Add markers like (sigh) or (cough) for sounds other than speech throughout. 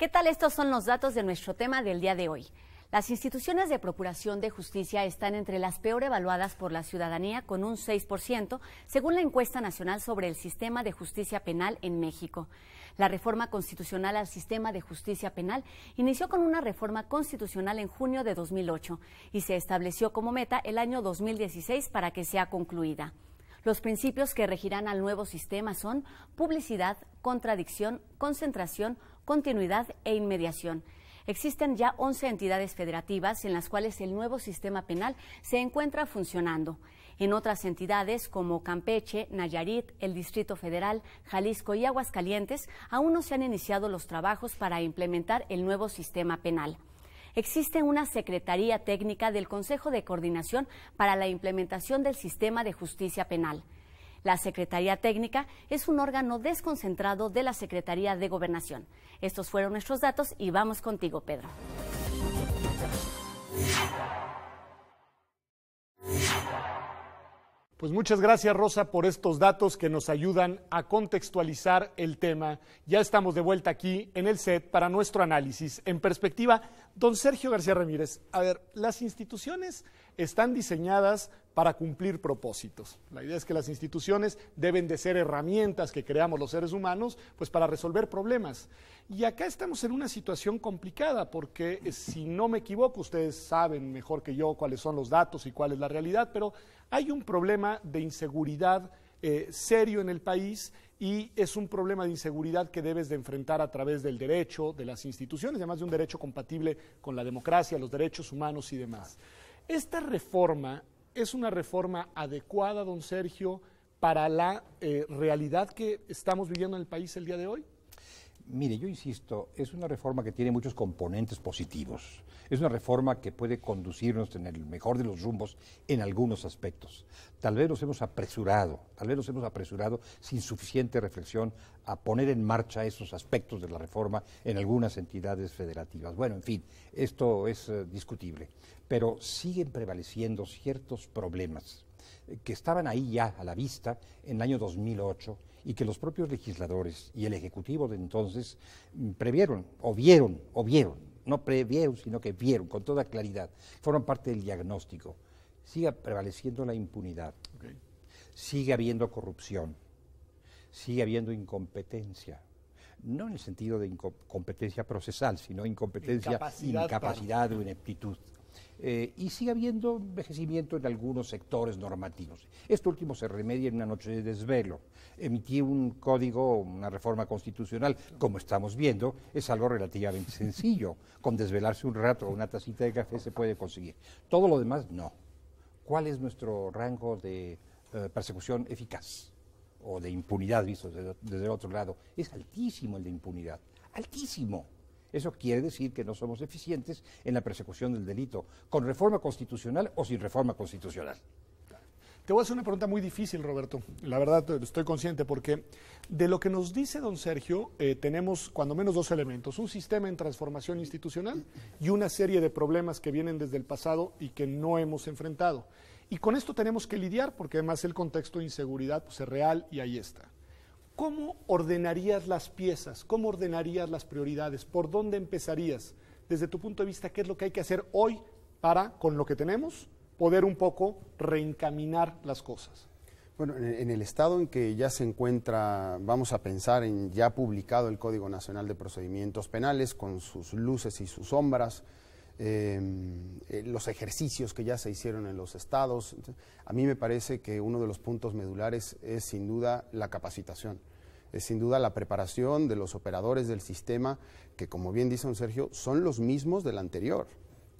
¿Qué tal estos son los datos de nuestro tema del día de hoy? Las instituciones de Procuración de Justicia están entre las peor evaluadas por la ciudadanía con un 6%, según la encuesta nacional sobre el sistema de justicia penal en México. La reforma constitucional al sistema de justicia penal inició con una reforma constitucional en junio de 2008 y se estableció como meta el año 2016 para que sea concluida. Los principios que regirán al nuevo sistema son publicidad, contradicción, concentración, continuidad e inmediación. Existen ya 11 entidades federativas en las cuales el nuevo sistema penal se encuentra funcionando. En otras entidades como Campeche, Nayarit, el Distrito Federal, Jalisco y Aguascalientes, aún no se han iniciado los trabajos para implementar el nuevo sistema penal existe una Secretaría Técnica del Consejo de Coordinación para la Implementación del Sistema de Justicia Penal. La Secretaría Técnica es un órgano desconcentrado de la Secretaría de Gobernación. Estos fueron nuestros datos y vamos contigo, Pedro. Pues muchas gracias Rosa por estos datos que nos ayudan a contextualizar el tema. Ya estamos de vuelta aquí en el set para nuestro análisis. En perspectiva, don Sergio García Ramírez, a ver, las instituciones están diseñadas para cumplir propósitos. La idea es que las instituciones deben de ser herramientas que creamos los seres humanos pues para resolver problemas. Y acá estamos en una situación complicada porque eh, si no me equivoco, ustedes saben mejor que yo cuáles son los datos y cuál es la realidad, pero hay un problema de inseguridad eh, serio en el país y es un problema de inseguridad que debes de enfrentar a través del derecho, de las instituciones, además de un derecho compatible con la democracia, los derechos humanos y demás. Esta reforma es una reforma adecuada, don Sergio, para la eh, realidad que estamos viviendo en el país el día de hoy? Mire, yo insisto, es una reforma que tiene muchos componentes positivos. Es una reforma que puede conducirnos en el mejor de los rumbos en algunos aspectos. Tal vez nos hemos apresurado, tal vez nos hemos apresurado sin suficiente reflexión a poner en marcha esos aspectos de la reforma en algunas entidades federativas. Bueno, en fin, esto es eh, discutible, pero siguen prevaleciendo ciertos problemas eh, que estaban ahí ya a la vista en el año 2008 y que los propios legisladores y el Ejecutivo de entonces mm, previeron, o vieron, o vieron, no previeron, sino que vieron con toda claridad, fueron parte del diagnóstico. sigue prevaleciendo la impunidad, sigue habiendo corrupción, sigue habiendo incompetencia no en el sentido de incompetencia procesal, sino incompetencia, incapacidad, o ineptitud. Eh, y sigue habiendo envejecimiento en algunos sectores normativos. Esto último se remedia en una noche de desvelo. Emitir un código, una reforma constitucional, como estamos viendo, es algo relativamente sencillo. Con desvelarse un rato o una tacita de café se puede conseguir. Todo lo demás, no. ¿Cuál es nuestro rango de eh, persecución eficaz? o de impunidad, visto desde, desde el otro lado, es altísimo el de impunidad, altísimo. Eso quiere decir que no somos eficientes en la persecución del delito, con reforma constitucional o sin reforma constitucional. Te voy a hacer una pregunta muy difícil, Roberto. La verdad, estoy consciente porque de lo que nos dice don Sergio, eh, tenemos cuando menos dos elementos. Un sistema en transformación institucional y una serie de problemas que vienen desde el pasado y que no hemos enfrentado. Y con esto tenemos que lidiar porque además el contexto de inseguridad pues, es real y ahí está. ¿cómo ordenarías las piezas? ¿Cómo ordenarías las prioridades? ¿Por dónde empezarías? Desde tu punto de vista, ¿qué es lo que hay que hacer hoy para, con lo que tenemos, poder un poco reencaminar las cosas? Bueno, en el estado en que ya se encuentra, vamos a pensar en ya publicado el Código Nacional de Procedimientos Penales, con sus luces y sus sombras, Em, eh, los ejercicios que ya se hicieron en los estados. A mí me parece que uno de los puntos medulares es sin duda la capacitación. Es sin duda la preparación de los operadores del sistema, que como bien dice don Sergio, son los mismos del anterior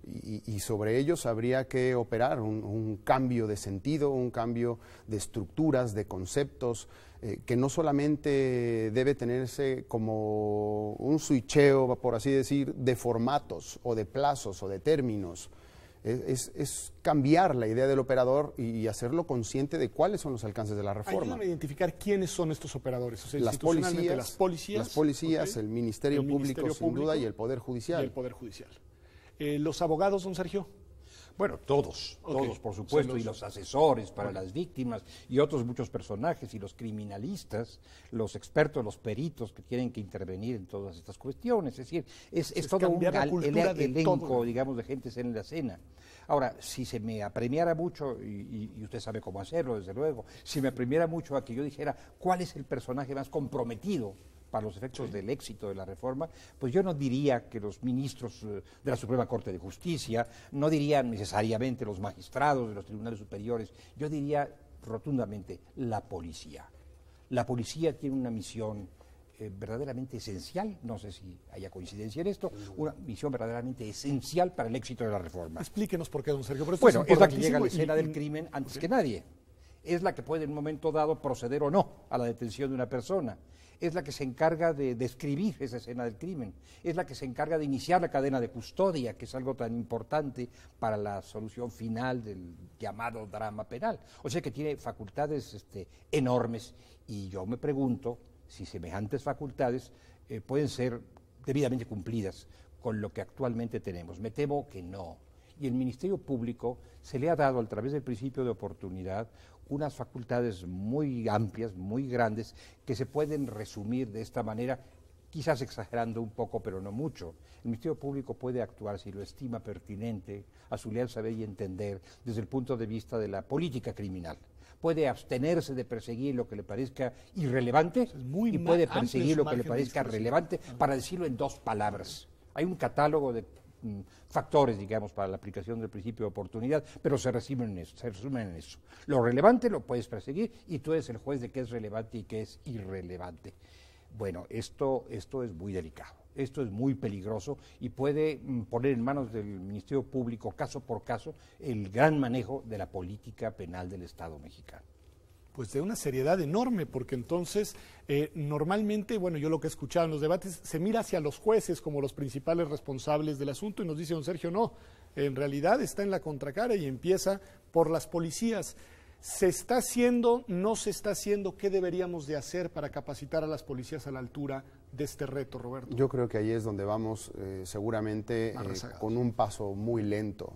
y, sobre ellos habría que operar un, cambio de sentido, un cambio de estructuras, de conceptos, eh, que no solamente debe tenerse como un switcheo, por así decir, de formatos o de plazos o de términos. Es, cambiar la idea del operador y, hacerlo consciente de cuáles son los alcances de la reforma. Hay identificar quiénes son estos operadores. O sea, las, policías, las policías, el, Ministerio, Público, sin duda, y el Poder Judicial. Y el Poder Judicial. Eh, ¿Los abogados, don Sergio? Bueno, todos, todos, por supuesto, y los asesores para las víctimas, y otros muchos personajes, y los criminalistas, los expertos, los peritos que tienen que intervenir en todas estas cuestiones. Es decir, es, todo un elenco, digamos, de gente en la escena. Ahora, si se me apremiara mucho, y, y, usted sabe cómo hacerlo, desde luego, si me apremiara mucho a que yo dijera cuál es el personaje más comprometido para los efectos del éxito de la reforma, pues yo no diría que los ministros eh, de la Suprema Corte de Justicia, no dirían necesariamente los magistrados de los tribunales superiores, yo diría rotundamente la policía. La policía tiene una misión eh, verdaderamente esencial, no sé si haya coincidencia en esto, una misión verdaderamente esencial para el éxito de la reforma. Explíquenos por qué, don Sergio. por eso bueno, es, la que llega a la escena del crimen antes que nadie es la que puede en un momento dado proceder o no a la detención de una persona, es la que se encarga de describir esa escena del crimen, es la que se encarga de iniciar la cadena de custodia, que es algo tan importante para la solución final del llamado drama penal. O sea que tiene facultades este, enormes y yo me pregunto si semejantes facultades eh, pueden ser debidamente cumplidas con lo que actualmente tenemos. Me temo que no. Y el Ministerio Público se le ha dado, a través del principio de oportunidad, unas facultades muy amplias, muy grandes, que se pueden resumir de esta manera, quizás exagerando un poco, pero no mucho. El Ministerio Público puede actuar, si lo estima pertinente, a su leal saber y entender, desde el punto de vista de la política criminal puede abstenerse de perseguir lo que le parezca irrelevante y puede perseguir lo que le parezca relevante, para decirlo en dos palabras. Hay un catálogo de Mm, factores, digamos, para la aplicación del principio de oportunidad, pero se resumen en eso. Se resumen en eso. Lo relevante lo puedes perseguir y tú eres el juez de qué es relevante y qué es irrelevante. Bueno, esto, esto es muy delicado, esto es muy peligroso y puede mm, poner en manos del Ministerio Público, caso por caso, el gran manejo de la política penal del Estado mexicano pues de una seriedad enorme, porque entonces eh, normalmente, bueno, yo lo que he escuchado en los debates, se mira hacia los jueces como los principales responsables del asunto y nos dice don Sergio, no, en realidad está en la contracara y empieza por las policías. ¿Se está haciendo, no se está haciendo? ¿Qué deberíamos de hacer para capacitar a las policías a la altura de este reto, Roberto? Yo creo que ahí es donde vamos eh, seguramente eh, con un paso muy lento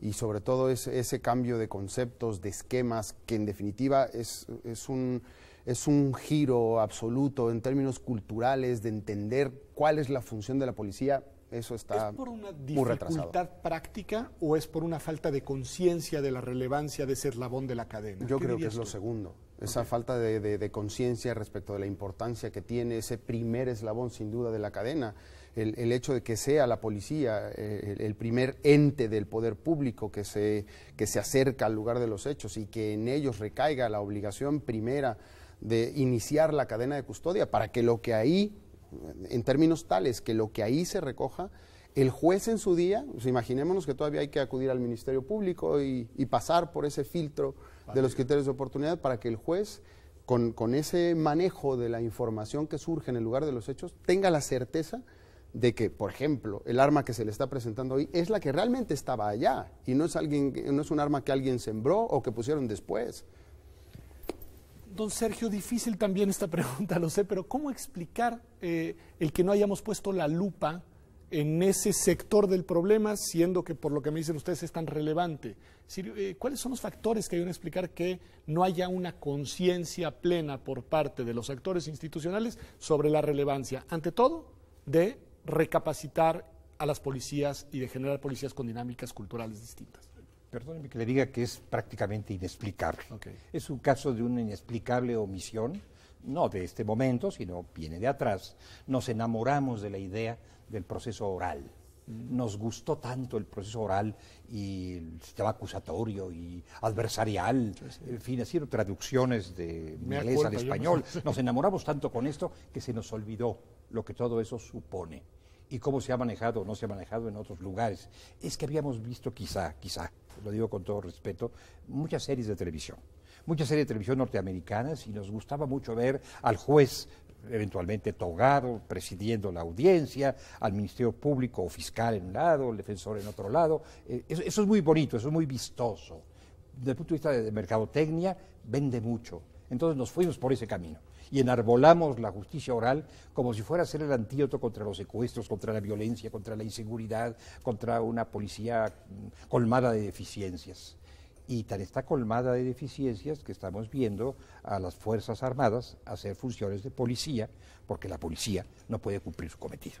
y sobre todo ese cambio de conceptos, de esquemas, que en definitiva es, un, es un giro absoluto en términos culturales, de entender cuál es la función de la policía, eso está ¿Es por una dificultad práctica o es por una falta de conciencia de la relevancia de ese eslabón de la cadena? Yo creo que es lo segundo. Esa falta de conciencia respecto de la importancia que tiene ese primer eslabón, sin duda, de la cadena el, hecho de que sea la policía eh, el, primer ente del poder público que se, que se acerca al lugar de los hechos y que en ellos recaiga la obligación primera de iniciar la cadena de custodia para que lo que ahí, en términos tales, que lo que ahí se recoja, el juez en su día, pues imaginémonos que todavía hay que acudir al Ministerio Público y, pasar por ese filtro de los criterios de oportunidad para que el juez con, con, ese manejo de la información que surge en el lugar de los hechos, tenga la certeza de que, por ejemplo, el arma que se le está presentando hoy es la que realmente estaba allá y no es, alguien, no es un arma que alguien sembró o que pusieron después. Don Sergio, difícil también esta (laughs) pregunta, lo sé, pero ¿cómo explicar eh, el que no hayamos puesto la lupa en ese sector del problema, siendo que por lo que me dicen ustedes es tan relevante? Eh, ¿Cuáles son los factores que a explicar que no haya una conciencia plena por parte de los actores institucionales sobre la relevancia, ante todo, de recapacitar a las policías y de generar policías con dinámicas culturales distintas. Perdóneme que le diga que es prácticamente inexplicable. Es un caso de una inexplicable omisión, no de este momento, sino viene de atrás. Nos enamoramos de la idea del proceso oral. Mm. Nos gustó tanto el proceso oral y el sistema acusatorio y adversarial, en fin, haciendo traducciones de inglés al español. (laughs) Nos enamoramos tanto con esto que se nos olvidó lo que todo eso supone y cómo se ha manejado o no se ha manejado en otros lugares. Es que habíamos visto quizá, quizá, lo digo con todo respeto, muchas series de televisión, muchas series de televisión norteamericanas y nos gustaba mucho ver al juez eventualmente togado, presidiendo la audiencia, al Ministerio Público o fiscal en un lado, el defensor en otro lado. Eh, eso, es muy bonito, eso es muy vistoso. Desde el punto de vista de mercadotecnia, vende mucho. Entonces nos fuimos por ese camino y enarbolamos la justicia oral como si fuera a ser el antídoto contra los secuestros, contra la violencia, contra la inseguridad, contra una policía mm, colmada de deficiencias. Y tan está colmada de deficiencias que estamos viendo a las Fuerzas Armadas hacer funciones de policía, porque la policía no puede cumplir su cometido.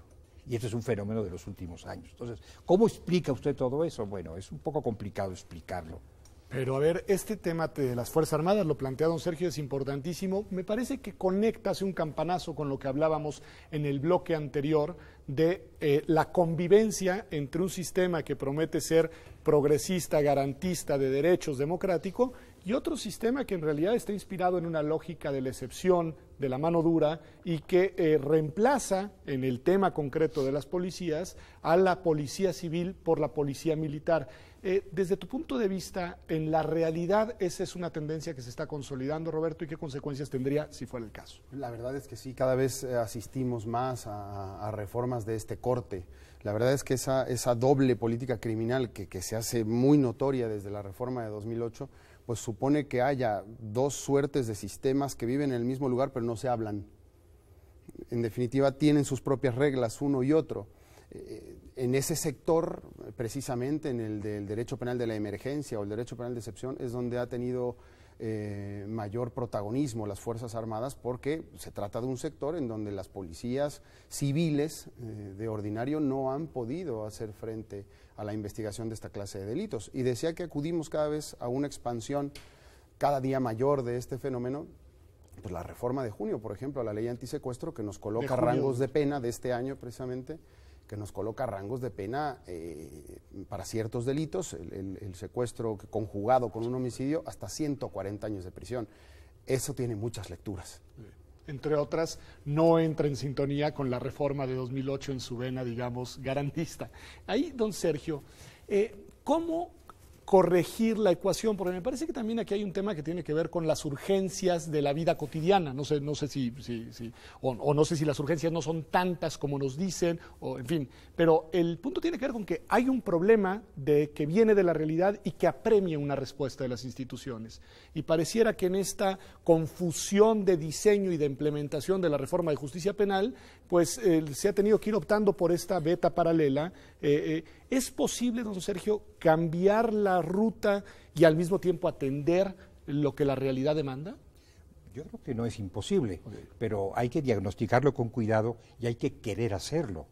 Y esto es un fenómeno de los últimos años. Entonces, ¿cómo explica usted todo eso? Bueno, es un poco complicado explicarlo. Pero a ver, este tema de las Fuerzas Armadas, lo plantea don Sergio, es importantísimo. Me parece que conecta, hace un campanazo con lo que hablábamos en el bloque anterior de eh, la convivencia entre un sistema que promete ser progresista, garantista de derechos democrático y otro sistema que en realidad está inspirado en una lógica de la excepción, de la mano dura y que eh, reemplaza en el tema concreto de las policías a la policía civil por la policía militar. Eh, desde tu punto de vista, en la realidad esa es una tendencia que se está consolidando, Roberto, y qué consecuencias tendría si fuera el caso. La verdad es que sí, cada vez eh, asistimos más a, reformas de este corte. La verdad es que esa, esa doble política criminal que, que se hace muy notoria desde la reforma de 2008, pues supone que haya dos suertes de sistemas que viven en el mismo lugar pero no se hablan. En definitiva, tienen sus propias reglas uno y otro. Eh, en ese sector, precisamente en el del derecho penal de la emergencia o el derecho penal de excepción, es donde ha tenido eh, mayor protagonismo las Fuerzas Armadas porque se trata de un sector en donde las policías civiles eh, de ordinario no han podido hacer frente a la investigación de esta clase de delitos. Y decía que acudimos cada vez a una expansión cada día mayor de este fenómeno, pues la reforma de junio, por ejemplo, a la ley antisecuestro que nos coloca rangos de pena de este año precisamente que nos coloca rangos de pena eh, para ciertos delitos, el, secuestro conjugado con un homicidio, hasta 140 años de prisión. Eso tiene muchas lecturas. Entre otras, no entra en sintonía con la reforma de 2008 en su vena, digamos, garantista. Ahí, don Sergio, eh, ¿cómo corregir la ecuación, porque me parece que también aquí hay un tema que tiene que ver con las urgencias de la vida cotidiana. No sé, no sé si, o, no sé si las urgencias no son tantas como nos dicen, o en fin. Pero el punto tiene que ver con que hay un problema de que viene de la realidad y que apremia una respuesta de las instituciones. Y pareciera que en esta confusión de diseño y de implementación de la reforma de justicia penal, pues eh, se ha tenido que ir optando por esta beta paralela. Eh, eh, ¿Es posible, don Sergio, cambiar la ruta y al mismo tiempo atender lo que la realidad demanda? Yo creo que no es imposible, pero hay que diagnosticarlo con cuidado y hay que querer hacerlo.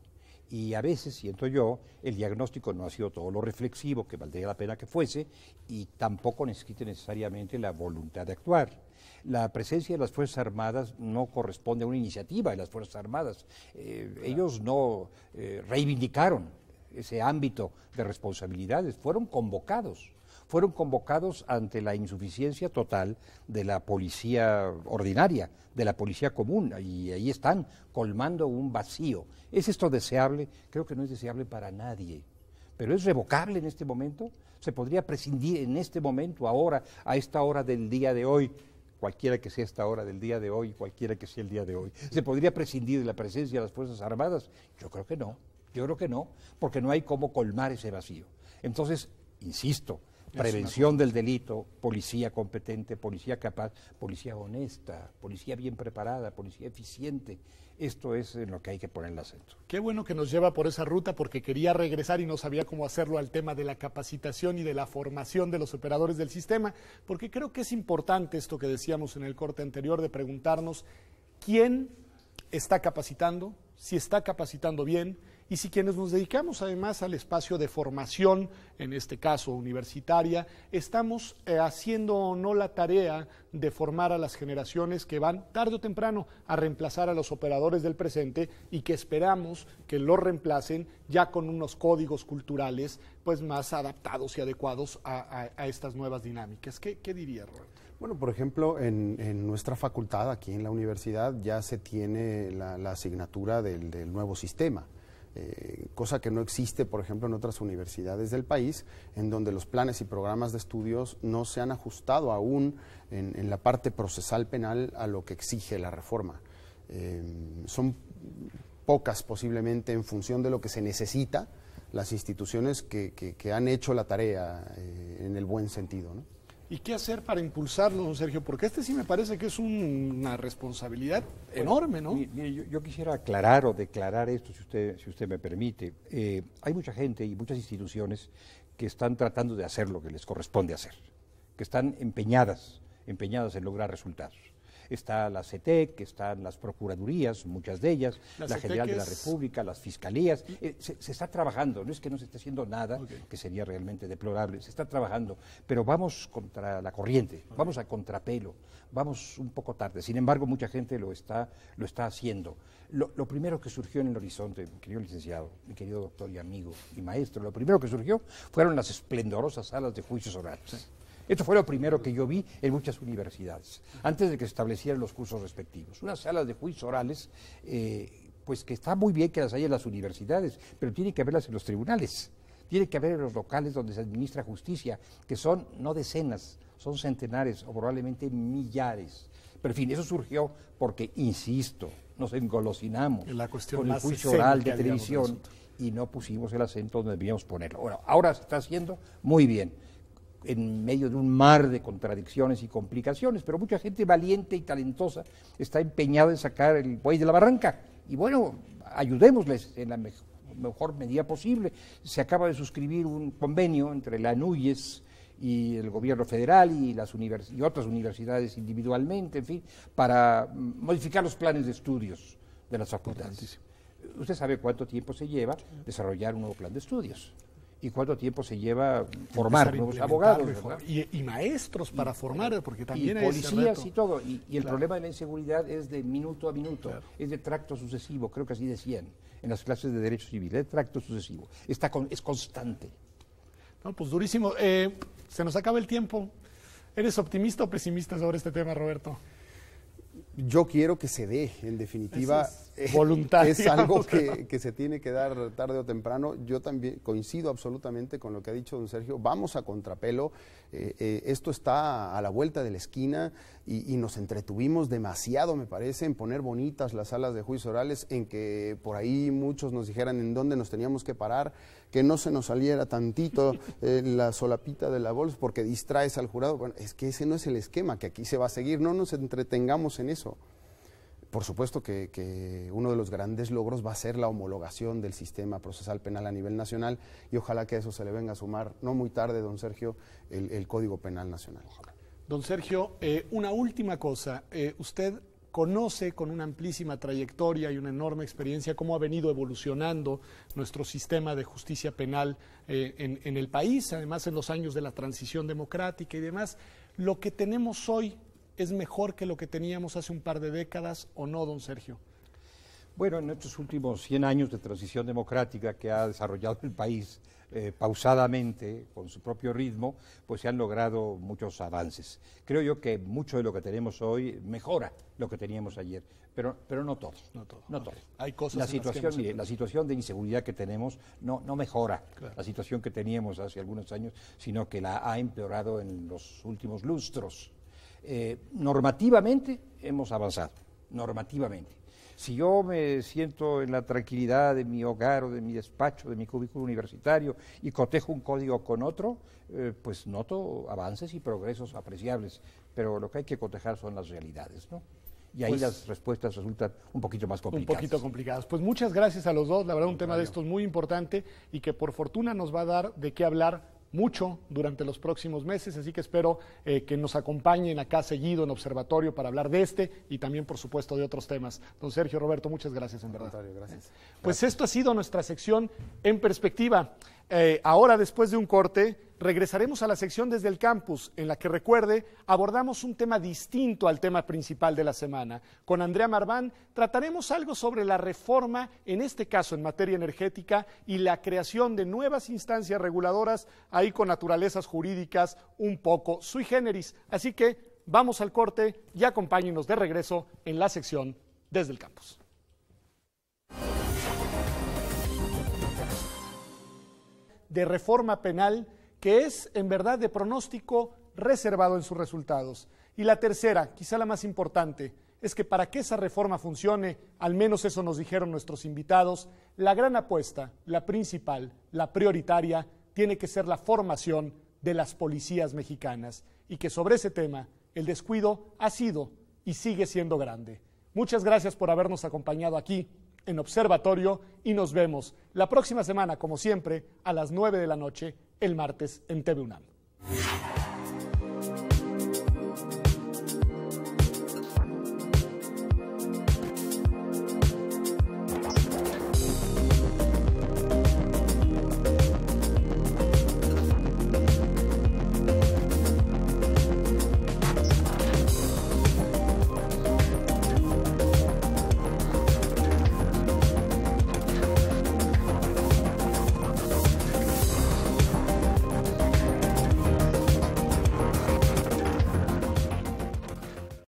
Y a veces, siento yo, el diagnóstico no ha sido todo lo reflexivo que valdría la pena que fuese y tampoco necesita necesariamente la voluntad de actuar la presencia de las Fuerzas Armadas no corresponde a una iniciativa de las Fuerzas Armadas. Eh, ellos no eh, reivindicaron ese ámbito de responsabilidades, fueron convocados. Fueron convocados ante la insuficiencia total de la policía ordinaria, de la policía común, y ahí están colmando un vacío. ¿Es esto deseable? Creo que no es deseable para nadie. Pero es revocable en este momento. Se podría prescindir en este momento, ahora, a esta hora del día de hoy, cualquiera que sea esta hora del día de hoy, cualquiera que sea el día de hoy. ¿Se podría prescindir de la presencia de las Fuerzas Armadas? Yo creo que no. Yo creo que no, porque no hay cómo colmar ese vacío. Entonces, insisto, prevención del delito, policía competente, policía capaz, policía honesta, policía bien preparada, policía eficiente. Esto es en lo que hay que poner el acento. Qué bueno que nos lleva por esa ruta porque quería regresar y no sabía cómo hacerlo al tema de la capacitación y de la formación de los operadores del sistema, porque creo que es importante esto que decíamos en el corte anterior de preguntarnos quién está capacitando, si está capacitando bien, y si quienes nos dedicamos además al espacio de formación, en este caso universitaria, estamos eh, haciendo o no la tarea de formar a las generaciones que van tarde o temprano a reemplazar a los operadores del presente y que esperamos que lo reemplacen ya con unos códigos culturales pues más adaptados y adecuados a, estas nuevas dinámicas. ¿Qué, diría, Roberto? Bueno, por ejemplo, en, nuestra facultad, aquí en la universidad, ya se tiene la, asignatura del nuevo sistema eh, cosa que no existe, por ejemplo, en otras universidades del país, en donde los planes y programas de estudios no se han ajustado aún en, la parte procesal penal a lo que exige la reforma. Eh, son pocas posiblemente en función de lo que se necesita las instituciones que, han hecho la tarea eh, en el buen sentido. ¿no? ¿Y qué hacer para impulsarlo, don Sergio? Porque este sí me parece que es una responsabilidad enorme, ¿no? yo, quisiera aclarar o declarar esto, si usted, si usted me permite. Eh, hay mucha gente y muchas instituciones que están tratando de hacer lo que les corresponde hacer, que están empeñadas, empeñadas en lograr resultados está la CETEC, e están las procuradurías, muchas de ellas, la, e General de la República, las fiscalías. Eh, se, está trabajando, no es que no se esté haciendo nada, que sería realmente deplorable, se está trabajando, pero vamos contra la corriente, vamos a contrapelo, vamos un poco tarde. Sin embargo, mucha gente lo está, lo está haciendo. Lo, primero que surgió en el horizonte, mi querido licenciado, mi querido doctor y amigo y maestro, lo primero que surgió fueron las esplendorosas salas de juicios orales. Esto fue lo primero que yo vi en muchas universidades, antes de que se establecieran los cursos respectivos. Unas salas de juicios orales, eh, pues que está muy bien que las haya en las universidades, pero tiene que haberlas en los tribunales, tiene que haber en los locales donde se administra justicia, que son no decenas, son centenares o probablemente millares. Pero en fin, eso surgió porque, insisto, nos engolosinamos con el juicio oral de televisión y no pusimos el acento donde debíamos ponerlo. Bueno, ahora se está haciendo muy bien en medio de un mar de contradicciones y complicaciones, pero mucha gente valiente y talentosa está empeñada en sacar el buey de la barranca. Y bueno, ayudémosles en la mejor, medida posible. Se acaba de suscribir un convenio entre la NUYES y el gobierno federal y, las univers y otras universidades individualmente, en fin, para modificar los planes de estudios de las facultades. Usted sabe cuánto tiempo se lleva desarrollar un nuevo plan de estudios y cuánto tiempo se lleva formar nuevos abogados y, maestros para formar, porque también y policías y todo. Y, el problema de la inseguridad es de minuto a minuto, es de tracto sucesivo, creo que así decían en las clases de derecho civil, de tracto sucesivo, está con, es constante. No, pues durísimo. Eh, se nos acaba el tiempo. ¿Eres optimista o pesimista sobre este tema, Roberto? Yo quiero que se dé, en definitiva, eh, es algo que, se tiene que dar tarde o temprano. Yo también coincido absolutamente con lo que ha dicho don Sergio. Vamos a contrapelo. Eh, eh, esto está a la vuelta de la esquina y, nos entretuvimos demasiado, me parece, en poner bonitas las salas de juicios orales, en que por ahí muchos nos dijeran en dónde nos teníamos que parar, que no se nos saliera tantito la solapita de la bolsa porque distraes al jurado. Bueno, es que ese no es el esquema que aquí se va a seguir. No nos entretengamos en eso. Por supuesto que, uno de los grandes logros va a ser la homologación del sistema procesal penal a nivel nacional y ojalá que a eso se le venga a sumar, no muy tarde, don Sergio, el, Código Penal Nacional. Don Sergio, eh, una última cosa. Eh, usted conoce con una amplísima trayectoria y una enorme experiencia cómo ha venido evolucionando nuestro sistema de justicia penal eh, en, en el país, además en los años de la transición democrática y demás. Lo que tenemos hoy es mejor que lo que teníamos hace un par de décadas o no, don Sergio? Bueno, en estos últimos 100 años de transición democrática que ha desarrollado el país eh, pausadamente, con su propio ritmo, pues se han logrado muchos avances. Creo yo que mucho de lo que tenemos hoy mejora lo que teníamos ayer, pero, pero no todo. No todo. No Hay la situación, la situación de inseguridad que tenemos no, no mejora la situación que teníamos hace algunos años, sino que la ha empeorado en los últimos lustros. Eh, normativamente hemos avanzado, normativamente. Si yo me siento en la tranquilidad de mi hogar o de mi despacho, de mi cubículo universitario y cotejo un código con otro, eh, pues noto avances y progresos apreciables, pero lo que hay que cotejar son las realidades, ¿no? y ahí pues las respuestas resultan un poquito más complicadas. Un poquito complicadas. Pues muchas gracias a los dos, la verdad un tema de estos muy importante y que por fortuna nos va a dar de qué hablar mucho durante los próximos meses, así que espero eh, que nos acompañen acá seguido en Observatorio para hablar de este y también, por supuesto, de otros temas. Don Sergio Roberto, muchas gracias, en verdad. Pues esto ha sido nuestra sección en perspectiva. Eh, ahora, después de un corte, regresaremos a la sección desde el campus, en la que recuerde, abordamos un tema distinto al tema principal de la semana. Con Andrea Marván trataremos algo sobre la reforma, en este caso en materia energética, y la creación de nuevas instancias reguladoras, ahí con naturalezas jurídicas un poco sui generis. Así que vamos al corte y acompáñenos de regreso en la sección desde el campus. de reforma penal que es en verdad de pronóstico reservado en sus resultados. Y la tercera, quizá la más importante, es que para que esa reforma funcione, al menos eso nos dijeron nuestros invitados, la gran apuesta, la principal, la prioritaria, tiene que ser la formación de las policías mexicanas y que sobre ese tema el descuido ha sido y sigue siendo grande. Muchas gracias por habernos acompañado aquí en Observatorio y nos vemos la próxima semana, como siempre, a las 9 de la noche, el martes en TV